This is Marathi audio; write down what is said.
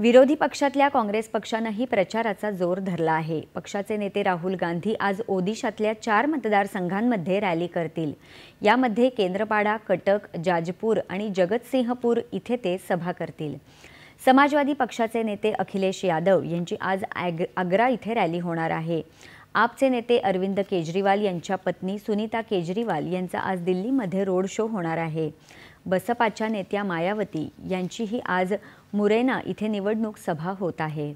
विरोधी पक्षातल्या काँग्रेस पक्षानंही प्रचाराचा जोर धरला आहे पक्षाचे नेते राहुल गांधी आज ओदिशातल्या चार मतदारसंघांमध्ये रॅली करतील यामध्ये केंद्रपाडा कटक जाजपूर आणि जगतसिंहपूर इथे ते सभा करतील समाजवादी पक्षाचे नेते अखिलेश यादव यांची आज आग्रा इथे रॅली होणार आहे आपचे नेते अरविंद केजरीवाल यांच्या पत्नी सुनीता केजरीवाल यांचा आज दिल्लीमध्ये रोड शो होणार आहे बसपाच्या नेत्या मायावती यांचीही आज मुरेना इथे निवडणूक सभा होत आहे